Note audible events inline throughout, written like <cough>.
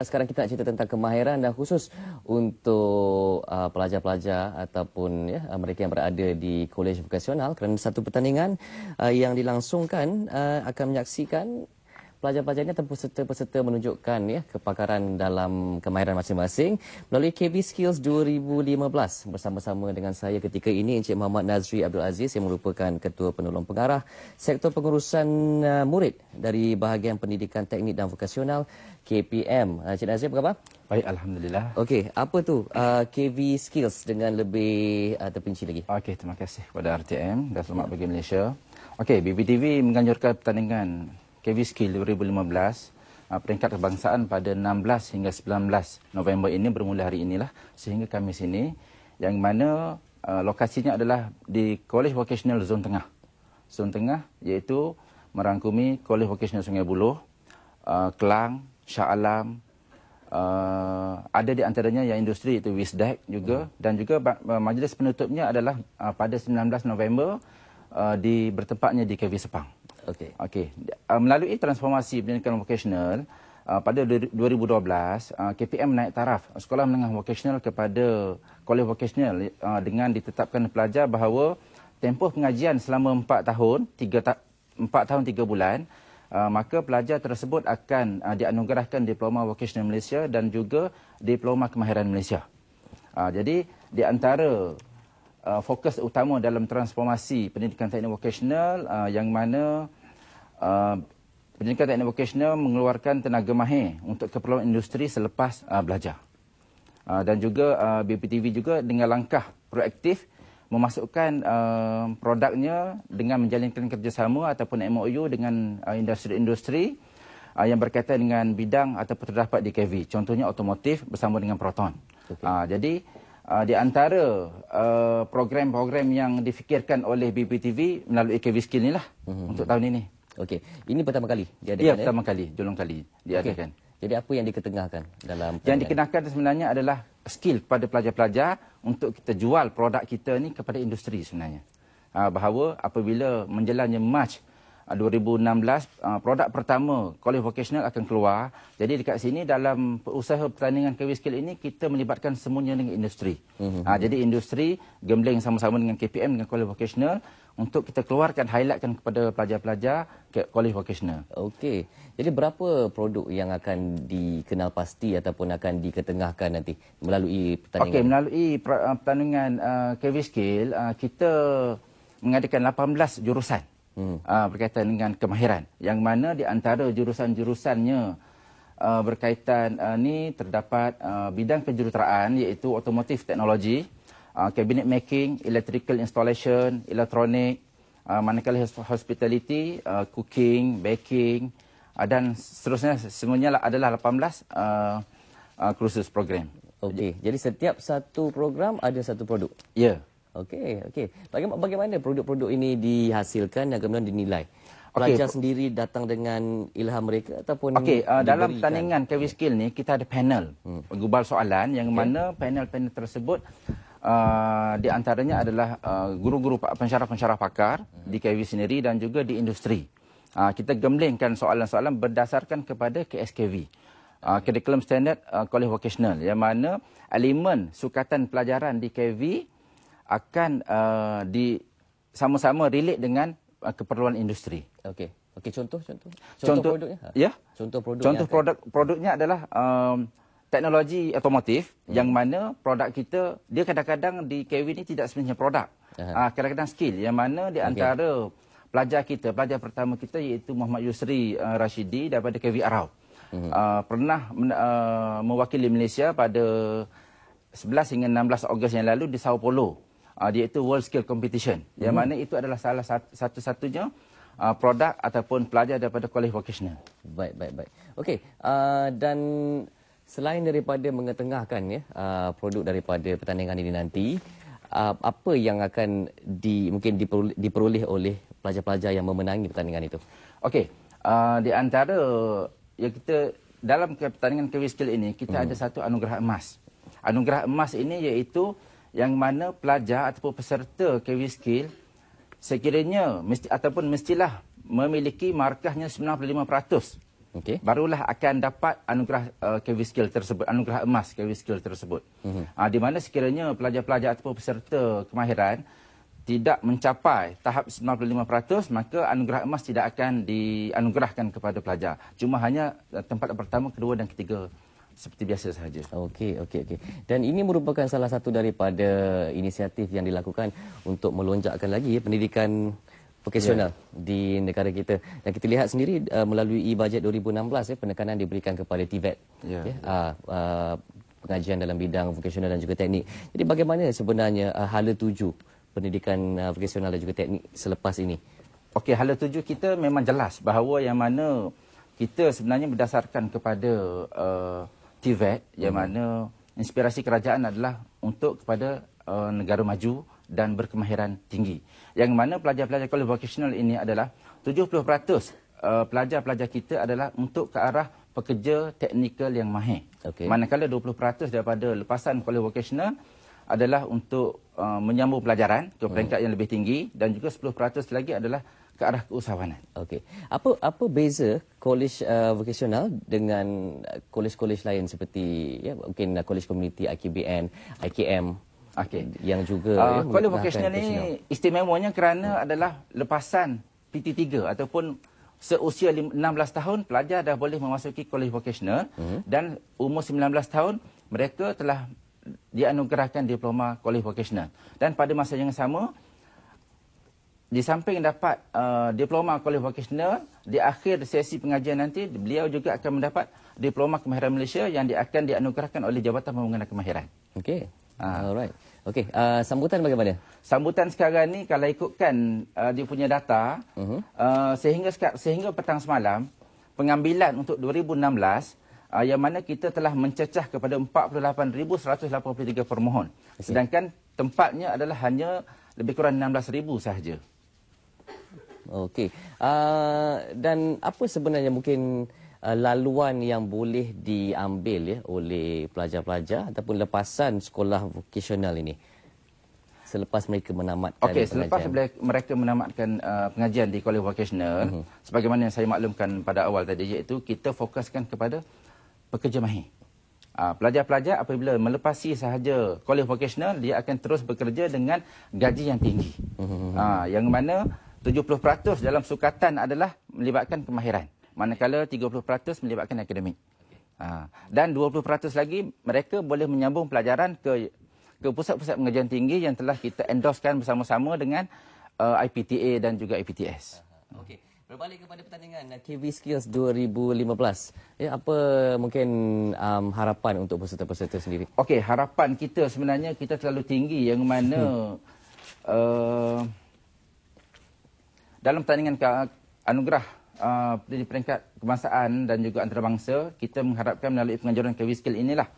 Sekarang kita nak cerita tentang kemahiran dan khusus untuk uh, pelajar-pelajar uh, ataupun ya, uh, mereka yang berada di kolej vokasional kerana satu pertandingan uh, yang dilangsungkan uh, akan menyaksikan pelajar-pelajar ini atau peserta-peserta menunjukkan ya kepakaran dalam kemahiran masing-masing melalui KB Skills 2015 bersama-sama dengan saya ketika ini Encik Muhammad Nazri Abdul Aziz yang merupakan Ketua Penolong Pengarah Sektor Pengurusan uh, Murid dari Bahagian Pendidikan Teknik dan Vokasional KPM. Uh, Encik Nazri apa khabar? Baik, Alhamdulillah. Okey, apa tu uh, KV Skills dengan lebih uh, terpinci lagi? Okey, terima kasih kepada RTM dan selamat bagi Malaysia. Okey, BBTV menganjurkan pertandingan Kevin Skill 2015 uh, peringkat kebangsaan pada 16 hingga 19 November ini bermula hari inilah sehingga kami sini yang mana uh, lokasinya adalah di College Vocational Zone Tengah. Zone Tengah iaitu merangkumi College Vocational Sungai Buloh, uh, Kelang, Shah Alam, uh, ada di antaranya yang industri iaitu Wisdek juga hmm. dan juga majlis penutupnya adalah uh, pada 19 November uh, di bertempatnya di KV Sepang. Okey. Okey. Uh, melalui transformasi pendidikan vocational uh, pada 2012, uh, KPM naik taraf sekolah menengah vocational kepada kolej vocational uh, dengan ditetapkan pelajar bahawa tempoh pengajian selama 4 tahun 3 ta- 4 tahun 3 bulan Uh, maka pelajar tersebut akan uh, dianugerahkan diploma vocational Malaysia dan juga diploma kemahiran Malaysia. Uh, jadi di antara uh, fokus utama dalam transformasi pendidikan teknik vokasional uh, yang mana uh, pendidikan teknik vokasional mengeluarkan tenaga mahir untuk keperluan industri selepas uh, belajar. Uh, dan juga uh, BPTV juga dengan langkah proaktif memasukkan uh, produknya dengan menjalinkan kerjasama ataupun MOU dengan uh, industri-industri uh, uh, yang berkaitan dengan bidang ataupun terdapat di KV. Contohnya otomotif bersama dengan Proton. Okay. Uh, jadi uh, di antara ah, program-program uh, yang difikirkan oleh BPTV melalui KV Skill inilah mm -hmm. untuk mhm. tahun ini. Okey. Ini pertama kali diadakan. Ya, ya, pertama kali, julung kali diadakan. Okay. Jadi apa yang diketengahkan dalam Yang dikenakan sebenarnya adalah skill kepada pelajar-pelajar untuk kita jual produk kita ni kepada industri sebenarnya. Uh, bahawa apabila menjelannya March 2019 2016 ah, ah, produk pertama college vocational akan keluar jadi dekat sini dalam usaha pertandingan KW skill ini kita melibatkan semuanya dengan industri mm-hmm. jadi industri gambling sama-sama dengan KPM dengan college vocational untuk kita keluarkan highlightkan kepada pelajar-pelajar ke college vocational okey jadi berapa produk yang akan dikenal pasti ataupun akan diketengahkan nanti melalui pertandingan okey melalui pertandingan uh, KW skill uh, kita mengadakan 18 jurusan hmm. uh, berkaitan dengan kemahiran yang mana di antara jurusan-jurusannya uh, berkaitan uh, ni terdapat uh, bidang penjuruteraan iaitu automotive technology, uh, cabinet making, electrical installation, electronic, uh, manakala hospitality, uh, cooking, baking uh, dan seterusnya semuanya adalah 18 uh, uh, cruises program. Okey, jadi setiap satu program ada satu produk. Ya. Yeah. Okey, okey. Bagaimana bagaimana produk-produk ini dihasilkan dan kemudian dinilai? Pelajar okay. sendiri datang dengan ilham mereka ataupun Okey, uh, dalam pertandingan KW Skill ni kita ada panel hmm. gubal soalan yang okay. mana panel-panel tersebut uh, di antaranya adalah uh, guru-guru pensyarah-pensyarah pakar hmm. di KW sendiri dan juga di industri. Uh, kita gemblengkan soalan-soalan berdasarkan kepada KSKV. Uh, Curriculum Standard uh, College Vocational yang mana elemen sukatan pelajaran di KV akan uh, di sama-sama relate dengan uh, keperluan industri. Okey. Okey contoh contoh. Contoh, contoh produknya. Ya. Yeah. Contoh produk. Contoh produk akan... produknya adalah um, teknologi otomotif hmm. yang mana produk kita dia kadang-kadang di KW ini tidak sebenarnya produk. Ah kadang-kadang skill yang mana di antara okay. pelajar kita, pelajar pertama kita iaitu Muhammad Yusri uh, Rashidi daripada KW Arau. Uh, pernah men, uh, mewakili Malaysia pada 11 hingga 16 Ogos yang lalu di Sao Paulo uh, ah, iaitu World Skill Competition. Hmm. Yang mhm. mana itu adalah salah satu-satunya uh, produk ataupun pelajar daripada College Vocational. Baik, baik, baik. Okey, uh, dan selain daripada mengetengahkan ya uh, produk daripada pertandingan ini nanti, uh, apa yang akan di, mungkin diperoleh, diperoleh oleh pelajar-pelajar yang memenangi pertandingan itu? Okey, uh, di antara yang kita dalam pertandingan Career ini, kita hmm. ada satu anugerah emas. Anugerah emas ini iaitu yang mana pelajar ataupun peserta KW Skill sekiranya mesti, ataupun mestilah memiliki markahnya 95% okay. barulah akan dapat anugerah uh, eh, KW Skill tersebut, anugerah emas KW Skill tersebut. Mm-hmm. Uh, di mana sekiranya pelajar-pelajar ataupun peserta kemahiran tidak mencapai tahap 95% maka anugerah emas tidak akan dianugerahkan kepada pelajar. Cuma hanya eh, tempat pertama, kedua dan ketiga seperti biasa sahaja. Okey, okey, okey. Dan ini merupakan salah satu daripada inisiatif yang dilakukan untuk melonjakkan lagi pendidikan vokasional yeah. di negara kita. Dan kita lihat sendiri uh, melalui e-budget 2016 ya, penekanan diberikan kepada TVET. E ya. Uh, pengajian dalam bidang vokasional dan juga teknik. Jadi bagaimana sebenarnya uh, hala tuju pendidikan uh, vokasional dan juga teknik selepas ini? Okey, hala tuju kita memang jelas bahawa yang mana kita sebenarnya berdasarkan kepada uh, Tibet hmm. yang mana inspirasi kerajaan adalah untuk kepada uh, negara maju dan berkemahiran tinggi. Yang mana pelajar-pelajar kolej vocational ini adalah 70% uh, pelajar-pelajar kita adalah untuk ke arah pekerja teknikal yang mahir. Okay. Manakala 20% daripada lepasan kolej vocational adalah untuk uh, menyambung pelajaran ke hmm. peringkat hmm. yang lebih tinggi dan juga 10% lagi adalah ke arah keusahawanan. Okey. Apa apa beza kolej uh, vocational dengan kolej-kolej lain seperti ya mungkin kolej komuniti, community IKBN, IKM okay. yang juga uh, ya, kolej vocational ni istimewanya kerana hmm. adalah lepasan PT3 ataupun seusia 16 tahun pelajar dah boleh memasuki kolej vocational hmm. dan umur 19 tahun mereka telah dianugerahkan diploma kolej vocational. Dan pada masa yang sama di samping dapat uh, diploma kolej vokasional, di akhir sesi pengajian nanti, beliau juga akan mendapat diploma kemahiran Malaysia yang akan dianugerahkan oleh Jabatan Pembangunan Kemahiran. Okey. Ha. Alright. Okey, uh, sambutan bagaimana? Sambutan sekarang ni kalau ikutkan uh, dia punya data, uh mhm. -huh. uh, sehingga sehingga petang semalam, pengambilan untuk 2016 uh, yang mana kita telah mencecah kepada 48183 permohon. Okay. Sedangkan tempatnya adalah hanya lebih kurang 16000 sahaja. Okey. Uh, dan apa sebenarnya mungkin uh, laluan yang boleh diambil ya oleh pelajar-pelajar ataupun lepasan sekolah vokasional ini? Selepas mereka menamatkan okay, pengajian. Okey, selepas mereka menamatkan uh, pengajian di kolej vokasional, uh mhm. -huh. sebagaimana yang saya maklumkan pada awal tadi iaitu kita fokuskan kepada pekerja mahir. Pelajar-pelajar uh, apabila melepasi sahaja kolej vokasional, dia akan terus bekerja dengan gaji yang tinggi. Uh -huh. uh, yang mana... Uh, 70% dalam sukatan adalah melibatkan kemahiran. Manakala 30% melibatkan akademik. Ha. Dan 20% lagi mereka boleh menyambung pelajaran ke ke pusat-pusat pengajian tinggi yang telah kita endorsekan bersama-sama dengan uh, IPTA dan juga IPTS. Okey. Berbalik kepada pertandingan uh, KV Skills 2015. Ya, apa mungkin um, harapan untuk peserta-peserta sendiri? Okey, harapan kita sebenarnya kita terlalu tinggi yang mana <laughs> uh, dalam pertandingan anugerah uh, di peringkat kebangsaan dan juga antarabangsa, kita mengharapkan melalui pengajaran KW Skill inilah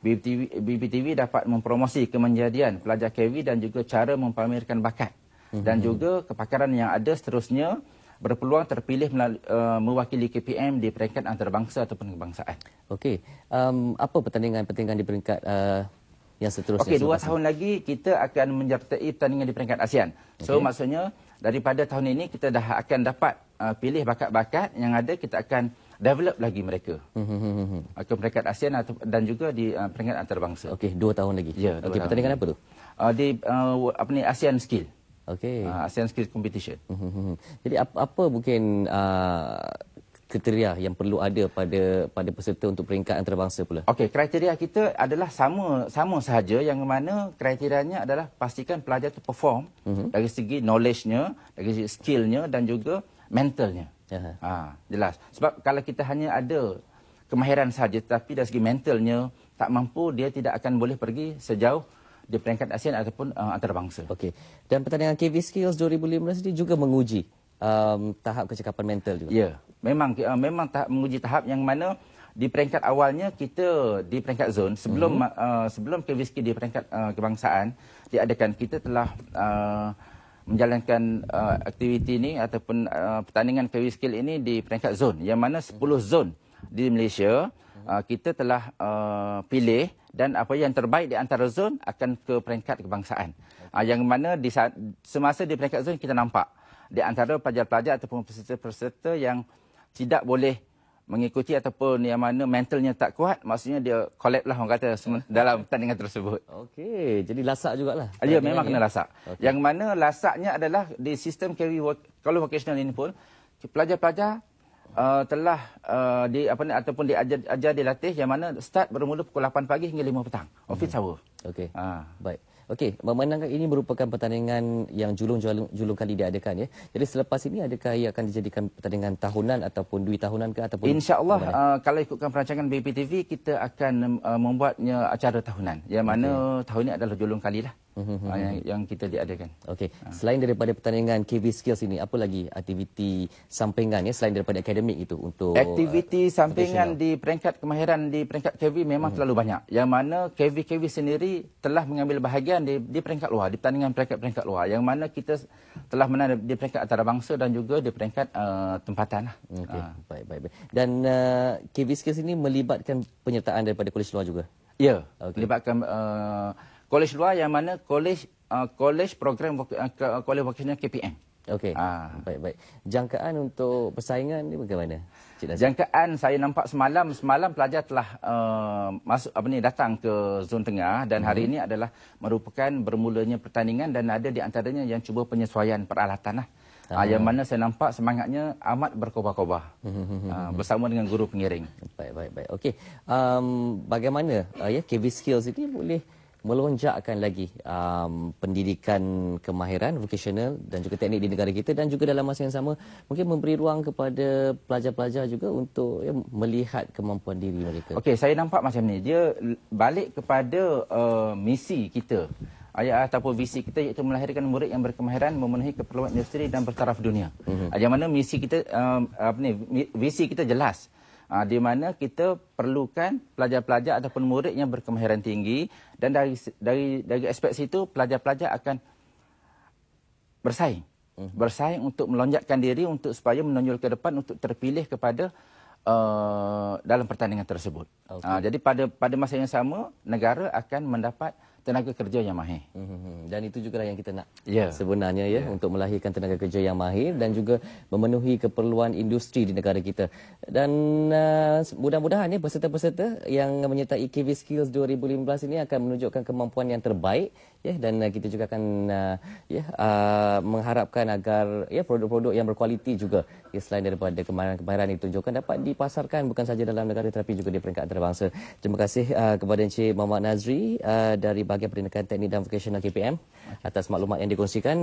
BBTV, BBTV dapat mempromosi kemenjadian pelajar KW dan juga cara mempamerkan bakat mhm. dan juga kepakaran yang ada seterusnya berpeluang terpilih melalui, uh, mewakili KPM di peringkat antarabangsa ataupun kebangsaan. Okey, um, apa pertandingan-pertandingan di peringkat uh, yang seterusnya? Okey, dua tahun lagi kita akan menyertai pertandingan di peringkat ASEAN. So maksudnya daripada tahun ini kita dah akan dapat uh, pilih bakat-bakat yang ada kita akan develop lagi mereka uh, hmm, hmm, hmm, ke peringkat ASEAN dan juga di uh, peringkat antarabangsa. Okey, dua tahun lagi. Ya, dua pertandingan apa tu? Uh, di uh, apa ni ASEAN Skill. Okey. Uh, ASEAN Skill Competition. Jadi apa, apa mungkin uh, kriteria yang perlu ada pada pada peserta untuk peringkat antarabangsa pula? Okey, kriteria kita adalah sama sama sahaja yang mana kriterianya adalah pastikan pelajar itu perform uh mhm. -huh. dari segi knowledge-nya, dari segi skill-nya dan juga mental-nya. Uh -huh. ha, jelas. Sebab kalau kita hanya ada kemahiran sahaja tapi dari segi mental-nya tak mampu, dia tidak akan boleh pergi sejauh di peringkat ASEAN ataupun uh, antarabangsa. Okey. Dan pertandingan KV Skills 2015 ini juga menguji Um, tahap kecekapan mental juga. Ya, Memang uh, memang tahap menguji tahap yang mana di peringkat awalnya kita di peringkat zon sebelum mm -hmm. uh, sebelum KVSK di peringkat uh, kebangsaan diadakan kita telah uh, menjalankan uh, aktiviti ini ataupun uh, pertandingan KW ini di peringkat zon yang mana 10 zon di Malaysia uh, kita telah uh, pilih dan apa yang terbaik di antara zon akan ke peringkat kebangsaan uh, yang mana di saat, semasa di peringkat zon kita nampak di antara pelajar-pelajar ataupun peserta-peserta yang tidak boleh mengikuti ataupun yang mana mentalnya tak kuat, maksudnya dia collab lah orang kata dalam pertandingan tersebut. Okey, jadi lasak jugalah. Ya, memang kena lasak. Okay. Yang mana lasaknya adalah di sistem carry kalau vocational ini pun, pelajar-pelajar uh, telah uh, di apa ni ataupun diajar, ajar, dilatih yang mana start bermula pukul 8 pagi hingga 5 petang. Office hmm. hour. Okey. Ha. Baik. Okey, memenangkan ini merupakan pertandingan yang julung-julung kali diadakan ya. Jadi selepas ini adakah ia akan dijadikan pertandingan tahunan ataupun dui tahunan ke ataupun Insya-Allah uh, kalau ikutkan perancangan BPTV kita akan uh, membuatnya acara tahunan. Yang mana okay. tahun ini adalah julung kali lah. Mm yang, yang kita diadakan. Okey. Ha. Selain daripada pertandingan KV Skills ini, apa lagi aktiviti sampingan ya selain daripada akademik itu untuk aktiviti uh, sampingan di peringkat kemahiran di peringkat KV memang mm -hmm. terlalu banyak. Yang mana KV-KV sendiri telah mengambil bahagian di, di peringkat luar, di pertandingan peringkat-peringkat luar. Yang mana kita telah menang di peringkat antarabangsa dan juga di peringkat uh, tempatan. Lah. Okey. Ha. Baik, baik, baik. Dan uh, KV Skills ini melibatkan penyertaan daripada kolej luar juga. Ya. Okay. Melibatkan uh, kolej luar yang mana kolej kolej uh, program uh, kolej uh, vokasinya KPM. Okey. Ah. Baik baik. Jangkaan untuk persaingan ni bagaimana? Jangkaan saya nampak semalam semalam pelajar telah uh, masuk apa ni datang ke zon tengah dan hari hmm. ini adalah merupakan bermulanya pertandingan dan ada di antaranya yang cuba penyesuaian peralatanlah. Ah, ah. Yang mana saya nampak semangatnya amat berkobar-kobar hmm. ah, bersama dengan guru pengiring. Baik, baik, baik. Okey. Um, bagaimana uh, ya, KB Skills ini boleh melonjakkan lagi um, pendidikan kemahiran vocational dan juga teknik di negara kita dan juga dalam masa yang sama mungkin memberi ruang kepada pelajar-pelajar juga untuk ya, melihat kemampuan diri mereka. Okey, saya nampak macam ni. Dia balik kepada uh, misi kita. Ayat ataupun visi kita iaitu melahirkan murid yang berkemahiran memenuhi keperluan industri dan bertaraf dunia. Mm -hmm. Ayat mana misi kita, um, apa ni, visi kita jelas uh, di mana kita perlukan pelajar-pelajar ataupun murid yang berkemahiran tinggi dan dari dari dari aspek situ pelajar-pelajar akan bersaing mhm. bersaing untuk melonjakkan diri untuk supaya menonjol ke depan untuk terpilih kepada uh, dalam pertandingan tersebut. Ha, okay. Uh, jadi pada pada masa yang sama negara akan mendapat tenaga kerja yang mahir. Mhm. Dan itu juga yang kita nak yeah. sebenarnya ya yeah. untuk melahirkan tenaga kerja yang mahir dan juga memenuhi keperluan industri di negara kita. Dan uh, mudah-mudahan ya peserta-peserta yang menyertai KV Skills 2015 ini akan menunjukkan kemampuan yang terbaik ya dan uh, kita juga akan uh, ya uh, mengharapkan agar ya produk-produk yang berkualiti juga ya, selain daripada kemahiran-kemahiran juga dapat dipasarkan bukan saja dalam negara tetapi juga di peringkat antarabangsa. Terima kasih uh, kepada Encik Muhammad Nazri uh, dari bahagian Pendidikan Teknik dan Vocational KPM atas maklumat yang dikongsikan.